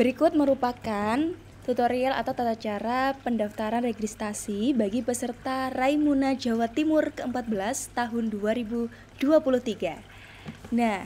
Berikut merupakan tutorial atau tata cara pendaftaran registrasi bagi peserta Raimuna Jawa Timur ke-14 tahun 2023. Nah,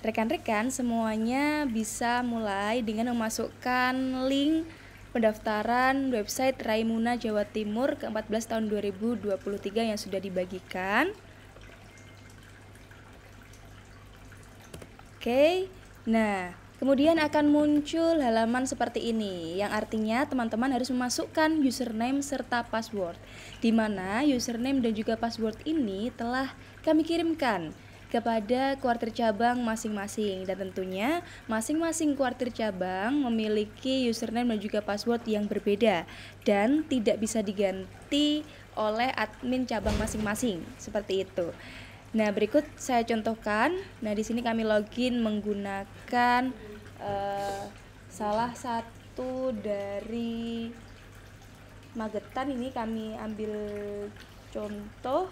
rekan-rekan semuanya bisa mulai dengan memasukkan link pendaftaran website Raimuna Jawa Timur ke-14 tahun 2023 yang sudah dibagikan. Oke, nah Kemudian akan muncul halaman seperti ini, yang artinya teman-teman harus memasukkan username serta password, di mana username dan juga password ini telah kami kirimkan kepada kuartir cabang masing-masing dan tentunya masing-masing kuartir cabang memiliki username dan juga password yang berbeda dan tidak bisa diganti oleh admin cabang masing-masing seperti itu. Nah, berikut saya contohkan. Nah, di sini kami login menggunakan uh, salah satu dari Magetan ini kami ambil contoh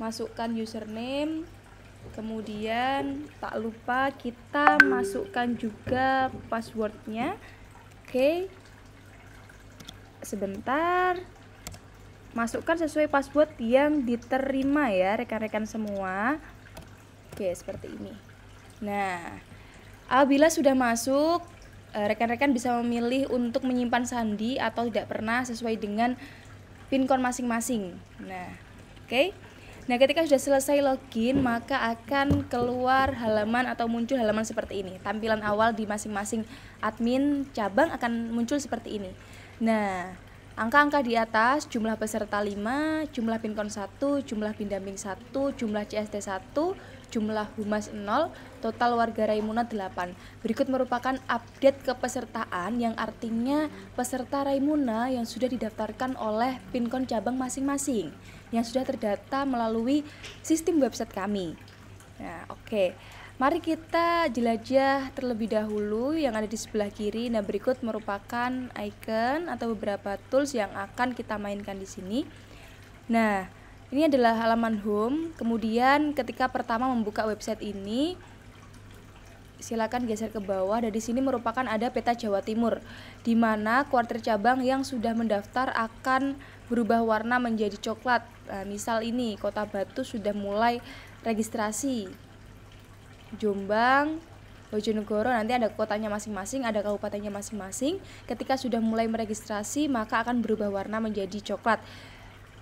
masukkan username kemudian tak lupa kita masukkan juga passwordnya oke sebentar masukkan sesuai password yang diterima ya rekan-rekan semua oke seperti ini nah apabila sudah masuk eh, rekan-rekan bisa memilih untuk menyimpan sandi atau tidak pernah sesuai dengan pin pincon masing-masing nah oke Nah, ketika sudah selesai login, maka akan keluar halaman atau muncul halaman seperti ini. Tampilan awal di masing-masing admin cabang akan muncul seperti ini. Nah, Angka-angka di atas, jumlah peserta 5, jumlah pinkon 1, jumlah pindamping 1, jumlah CST 1, jumlah humas 0, total warga Raimuna 8. Berikut merupakan update kepesertaan yang artinya peserta Raimuna yang sudah didaftarkan oleh pinkon cabang masing-masing yang sudah terdata melalui sistem website kami. Nah, oke. Okay. Mari kita jelajah terlebih dahulu yang ada di sebelah kiri. Nah, berikut merupakan icon atau beberapa tools yang akan kita mainkan di sini. Nah, ini adalah halaman home. Kemudian ketika pertama membuka website ini, silakan geser ke bawah dan di sini merupakan ada peta Jawa Timur di mana kuartir cabang yang sudah mendaftar akan berubah warna menjadi coklat. Nah, misal ini Kota Batu sudah mulai registrasi. Jombang, Bojonegoro nanti ada kotanya masing-masing, ada kabupatennya masing-masing. Ketika sudah mulai meregistrasi, maka akan berubah warna menjadi coklat.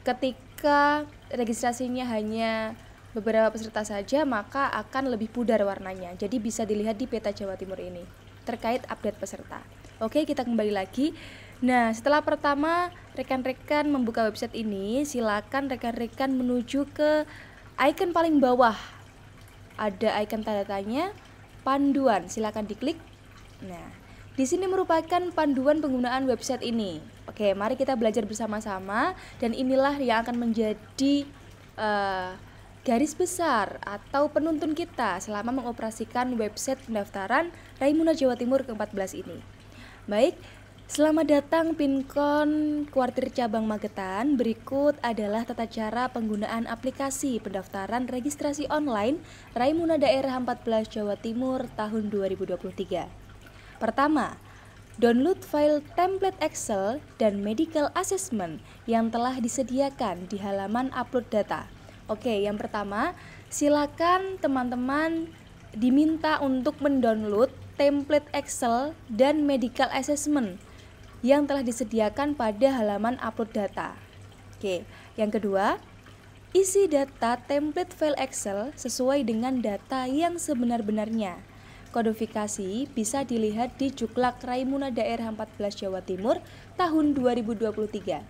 Ketika registrasinya hanya beberapa peserta saja, maka akan lebih pudar warnanya. Jadi bisa dilihat di peta Jawa Timur ini terkait update peserta. Oke, kita kembali lagi. Nah, setelah pertama rekan-rekan membuka website ini, silakan rekan-rekan menuju ke icon paling bawah ada icon tanda tanya panduan. Silakan diklik. Nah, di sini merupakan panduan penggunaan website ini. Oke, mari kita belajar bersama-sama dan inilah yang akan menjadi uh, garis besar atau penuntun kita selama mengoperasikan website pendaftaran Raimuna Jawa Timur ke-14 ini. Baik, Selamat datang Pincon Kuartir Cabang Magetan. Berikut adalah tata cara penggunaan aplikasi pendaftaran registrasi online Raimuna Daerah 14 Jawa Timur tahun 2023. Pertama, download file template Excel dan medical assessment yang telah disediakan di halaman upload data. Oke, yang pertama, silakan teman-teman diminta untuk mendownload template Excel dan medical assessment yang telah disediakan pada halaman upload data. Oke, yang kedua, isi data template file Excel sesuai dengan data yang sebenar-benarnya. Kodifikasi bisa dilihat di Juklak Raimuna Daerah 14 Jawa Timur tahun 2023.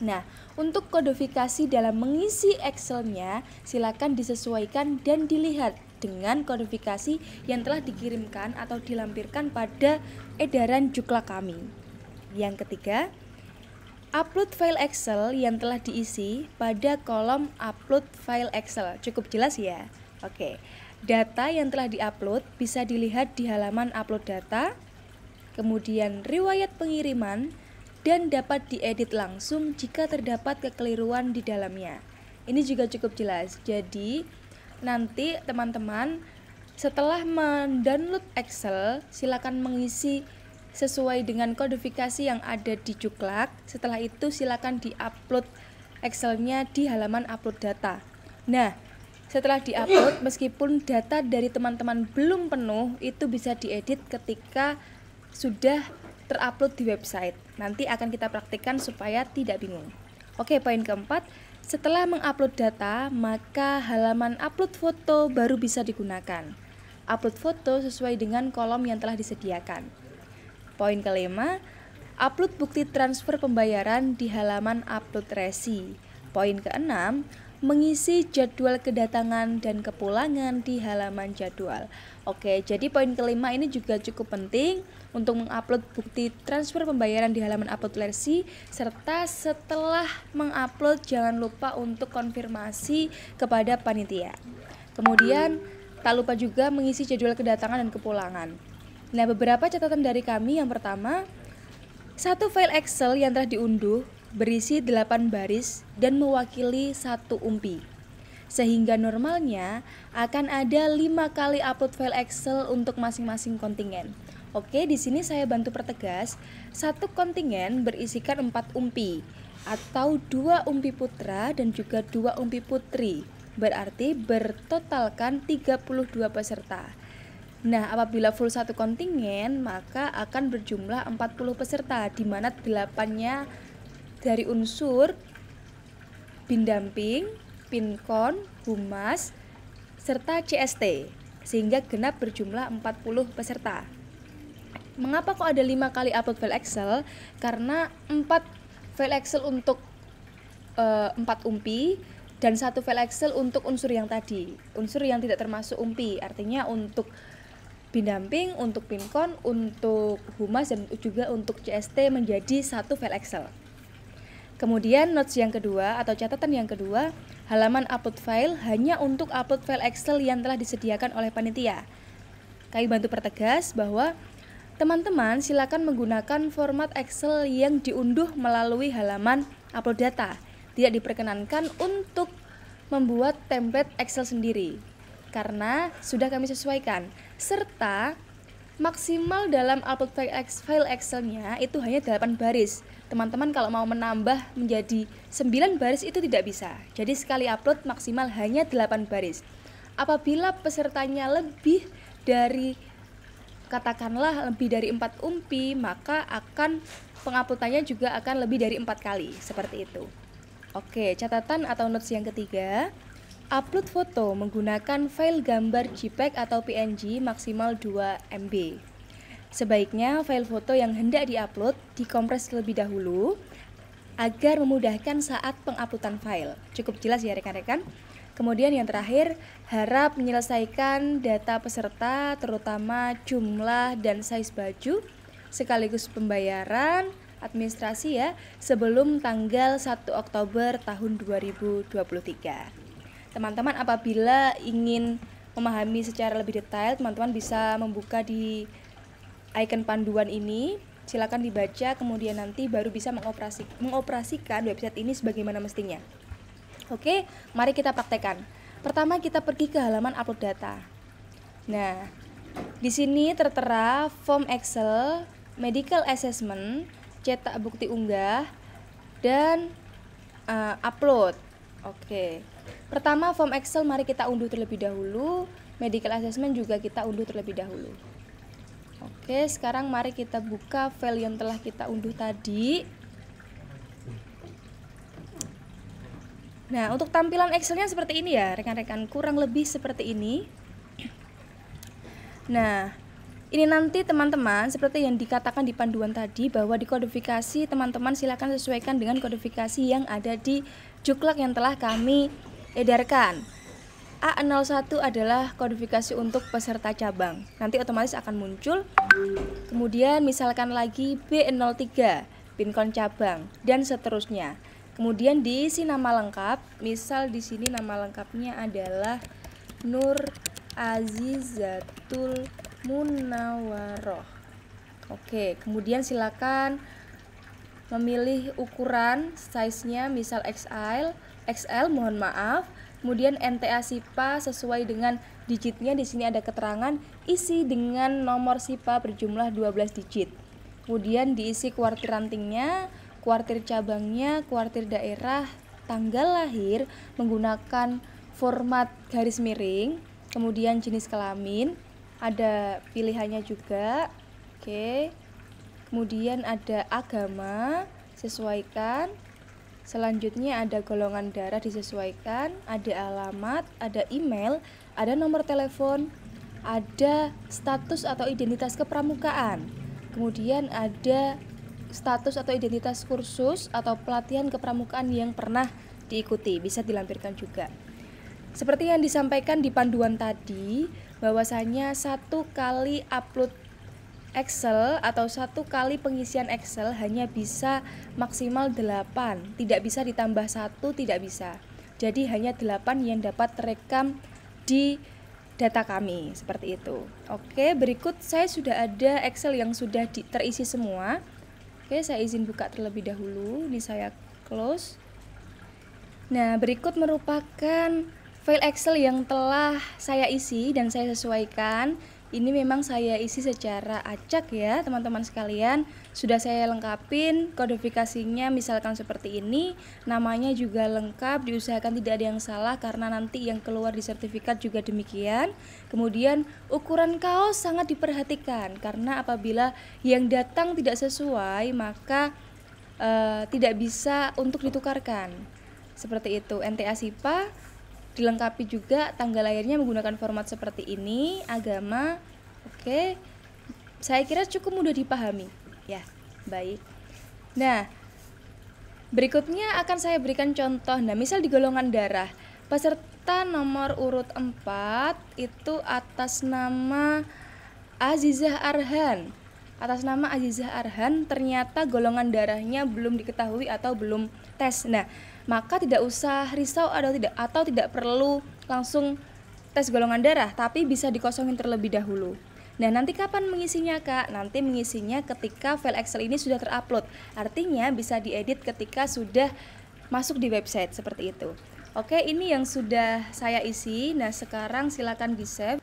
Nah, untuk kodifikasi dalam mengisi Excel-nya, silakan disesuaikan dan dilihat dengan kodifikasi yang telah dikirimkan atau dilampirkan pada edaran juklak kami. Yang ketiga, upload file Excel yang telah diisi pada kolom upload file Excel. Cukup jelas ya? Oke. Data yang telah diupload bisa dilihat di halaman upload data, kemudian riwayat pengiriman dan dapat diedit langsung jika terdapat kekeliruan di dalamnya. Ini juga cukup jelas. Jadi, nanti teman-teman setelah mendownload Excel, silakan mengisi sesuai dengan kodifikasi yang ada di Juklak. Setelah itu silakan diupload Excelnya di halaman upload data. Nah, setelah diupload meskipun data dari teman-teman belum penuh itu bisa diedit ketika sudah terupload di website. Nanti akan kita praktikkan supaya tidak bingung. Oke, poin keempat, setelah mengupload data, maka halaman upload foto baru bisa digunakan. Upload foto sesuai dengan kolom yang telah disediakan. Poin kelima, upload bukti transfer pembayaran di halaman upload resi. Poin keenam, mengisi jadwal kedatangan dan kepulangan di halaman jadwal. Oke, jadi poin kelima ini juga cukup penting untuk mengupload bukti transfer pembayaran di halaman upload resi serta setelah mengupload jangan lupa untuk konfirmasi kepada panitia. Kemudian tak lupa juga mengisi jadwal kedatangan dan kepulangan. Nah, beberapa catatan dari kami yang pertama, satu file Excel yang telah diunduh berisi 8 baris dan mewakili satu umpi. Sehingga normalnya akan ada 5 kali upload file Excel untuk masing-masing kontingen. Oke, di sini saya bantu pertegas, satu kontingen berisikan 4 umpi atau dua umpi putra dan juga dua umpi putri. Berarti bertotalkan 32 peserta. Nah, apabila full satu kontingen, maka akan berjumlah 40 peserta, di mana 8-nya dari unsur bindamping, pinkon, humas, serta CST, sehingga genap berjumlah 40 peserta. Mengapa kok ada lima kali upload file Excel? Karena empat file Excel untuk eh, empat 4 umpi, dan satu file Excel untuk unsur yang tadi, unsur yang tidak termasuk umpi, artinya untuk pendamping untuk PIMKON, untuk Humas, dan juga untuk CST menjadi satu file Excel. Kemudian notes yang kedua atau catatan yang kedua, halaman upload file hanya untuk upload file Excel yang telah disediakan oleh panitia. Kami bantu pertegas bahwa teman-teman silakan menggunakan format Excel yang diunduh melalui halaman upload data. Tidak diperkenankan untuk membuat template Excel sendiri karena sudah kami sesuaikan serta maksimal dalam upload file Excel-nya itu hanya 8 baris. Teman-teman kalau mau menambah menjadi 9 baris itu tidak bisa. Jadi sekali upload maksimal hanya 8 baris. Apabila pesertanya lebih dari katakanlah lebih dari 4 umpi, maka akan penguploadannya juga akan lebih dari 4 kali, seperti itu. Oke, catatan atau notes yang ketiga, Upload foto menggunakan file gambar JPEG atau PNG maksimal 2 MB. Sebaiknya file foto yang hendak diupload dikompres lebih dahulu agar memudahkan saat penguploadan file. Cukup jelas ya rekan-rekan. Kemudian yang terakhir, harap menyelesaikan data peserta terutama jumlah dan size baju sekaligus pembayaran administrasi ya sebelum tanggal 1 Oktober tahun 2023 teman-teman apabila ingin memahami secara lebih detail teman-teman bisa membuka di icon panduan ini silakan dibaca kemudian nanti baru bisa mengoperasi, mengoperasikan website ini sebagaimana mestinya oke mari kita praktekkan pertama kita pergi ke halaman upload data nah di sini tertera form Excel medical assessment cetak bukti unggah dan uh, upload oke Pertama form Excel mari kita unduh terlebih dahulu, medical assessment juga kita unduh terlebih dahulu. Oke, sekarang mari kita buka file yang telah kita unduh tadi. Nah, untuk tampilan Excelnya seperti ini ya, rekan-rekan, kurang lebih seperti ini. Nah, ini nanti teman-teman seperti yang dikatakan di panduan tadi bahwa di kodifikasi teman-teman silakan sesuaikan dengan kodifikasi yang ada di juklak yang telah kami edarkan. A01 adalah kodifikasi untuk peserta cabang. Nanti otomatis akan muncul. Kemudian misalkan lagi B03, pinkon cabang dan seterusnya. Kemudian diisi nama lengkap. Misal di sini nama lengkapnya adalah Nur Azizatul Munawaroh. Oke, kemudian silakan memilih ukuran size-nya misal XL XL mohon maaf. Kemudian NTA SIPA sesuai dengan digitnya di sini ada keterangan isi dengan nomor SIPA berjumlah 12 digit. Kemudian diisi kuartir rantingnya, kuartir cabangnya, kuartir daerah, tanggal lahir menggunakan format garis miring, kemudian jenis kelamin, ada pilihannya juga. Oke. Kemudian ada agama, sesuaikan Selanjutnya ada golongan darah disesuaikan, ada alamat, ada email, ada nomor telepon, ada status atau identitas kepramukaan. Kemudian ada status atau identitas kursus atau pelatihan kepramukaan yang pernah diikuti, bisa dilampirkan juga. Seperti yang disampaikan di panduan tadi, bahwasanya satu kali upload Excel atau satu kali pengisian Excel hanya bisa maksimal 8, tidak bisa ditambah satu, tidak bisa. Jadi hanya 8 yang dapat terekam di data kami, seperti itu. Oke, berikut saya sudah ada Excel yang sudah di, terisi semua. Oke, saya izin buka terlebih dahulu. Ini saya close. Nah, berikut merupakan file Excel yang telah saya isi dan saya sesuaikan ini memang saya isi secara acak ya teman-teman sekalian. Sudah saya lengkapin kodifikasinya misalkan seperti ini, namanya juga lengkap, diusahakan tidak ada yang salah karena nanti yang keluar di sertifikat juga demikian. Kemudian ukuran kaos sangat diperhatikan karena apabila yang datang tidak sesuai maka e, tidak bisa untuk ditukarkan. Seperti itu, NTA SIPA dilengkapi juga tanggal lahirnya menggunakan format seperti ini agama oke okay. saya kira cukup mudah dipahami ya baik nah berikutnya akan saya berikan contoh nah misal di golongan darah peserta nomor urut 4 itu atas nama Azizah Arhan atas nama Azizah Arhan ternyata golongan darahnya belum diketahui atau belum tes nah maka tidak usah risau atau tidak atau tidak perlu langsung tes golongan darah, tapi bisa dikosongin terlebih dahulu. Nah, nanti kapan mengisinya, Kak? Nanti mengisinya ketika file Excel ini sudah terupload. Artinya bisa diedit ketika sudah masuk di website seperti itu. Oke, ini yang sudah saya isi. Nah, sekarang silakan di save.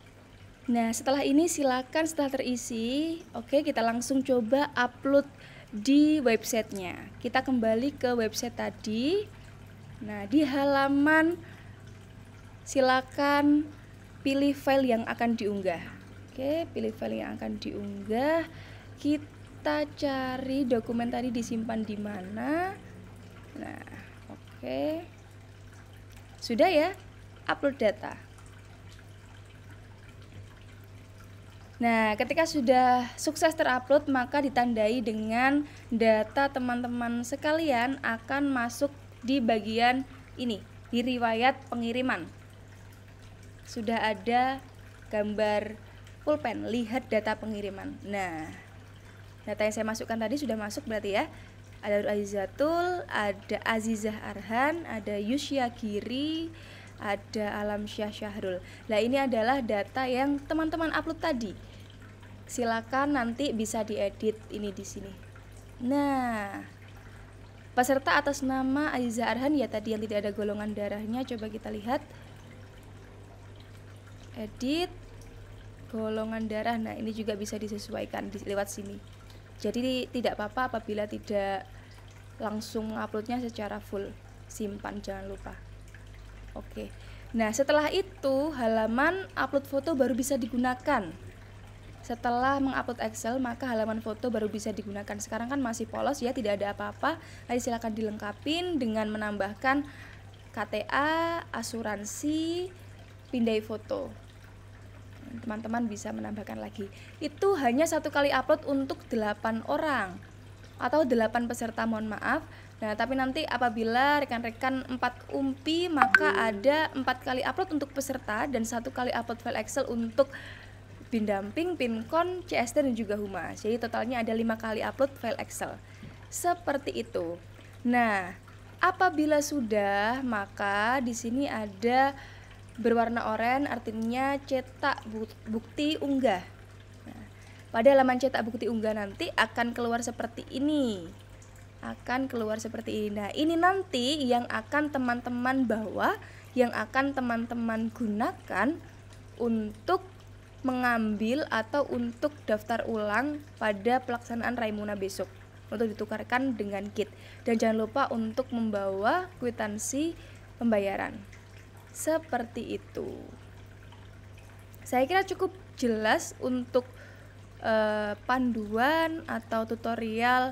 Nah, setelah ini silakan setelah terisi, oke kita langsung coba upload di websitenya. Kita kembali ke website tadi. Nah, di halaman silakan pilih file yang akan diunggah. Oke, pilih file yang akan diunggah. Kita cari dokumen tadi disimpan di mana. Nah, oke. Sudah ya? Upload data. Nah, ketika sudah sukses terupload, maka ditandai dengan data teman-teman sekalian akan masuk di bagian ini, di riwayat pengiriman. Sudah ada gambar pulpen, lihat data pengiriman. Nah, data yang saya masukkan tadi sudah masuk berarti ya. Ada Azizatul, ada Azizah Arhan, ada Yusya Giri, ada Alam Syah Syahrul. Nah, ini adalah data yang teman-teman upload tadi. Silakan nanti bisa diedit ini di sini. Nah, Peserta atas nama Aiza Arhan ya tadi yang tidak ada golongan darahnya coba kita lihat. Edit golongan darah. Nah, ini juga bisa disesuaikan di, lewat sini. Jadi tidak apa-apa apabila tidak langsung uploadnya secara full. Simpan jangan lupa. Oke. Nah, setelah itu halaman upload foto baru bisa digunakan. Setelah mengupload Excel, maka halaman foto baru bisa digunakan. Sekarang kan masih polos ya, tidak ada apa-apa. Jadi silakan dilengkapi dengan menambahkan KTA, asuransi, pindai foto. Teman-teman bisa menambahkan lagi. Itu hanya satu kali upload untuk 8 orang atau 8 peserta, mohon maaf. Nah, tapi nanti apabila rekan-rekan 4 UMPI, maka ada 4 kali upload untuk peserta dan satu kali upload file Excel untuk Bindamping, Pincon, CST dan juga Humas. Jadi totalnya ada lima kali upload file Excel. Seperti itu. Nah, apabila sudah, maka di sini ada berwarna oranye artinya cetak bukti unggah. Nah, pada halaman cetak bukti unggah nanti akan keluar seperti ini. Akan keluar seperti ini. Nah, ini nanti yang akan teman-teman bawa, yang akan teman-teman gunakan untuk mengambil atau untuk daftar ulang pada pelaksanaan Raimuna besok untuk ditukarkan dengan kit dan jangan lupa untuk membawa kwitansi pembayaran seperti itu saya kira cukup jelas untuk eh, panduan atau tutorial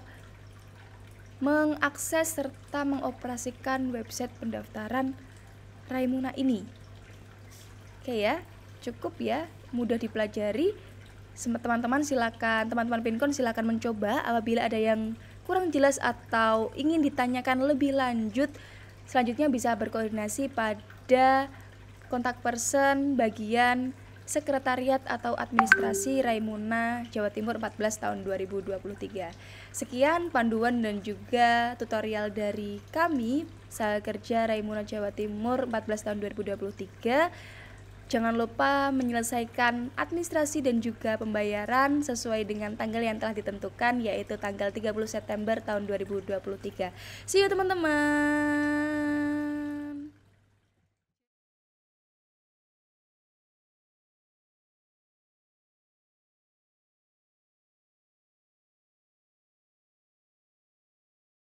mengakses serta mengoperasikan website pendaftaran Raimuna ini oke ya cukup ya mudah dipelajari. Teman-teman silakan, teman-teman Pinkon silakan mencoba apabila ada yang kurang jelas atau ingin ditanyakan lebih lanjut, selanjutnya bisa berkoordinasi pada kontak person bagian Sekretariat atau Administrasi Raimuna Jawa Timur 14 tahun 2023. Sekian panduan dan juga tutorial dari kami, saya Kerja Raimuna Jawa Timur 14 tahun 2023. Jangan lupa menyelesaikan administrasi dan juga pembayaran sesuai dengan tanggal yang telah ditentukan yaitu tanggal 30 September tahun 2023. See you teman-teman.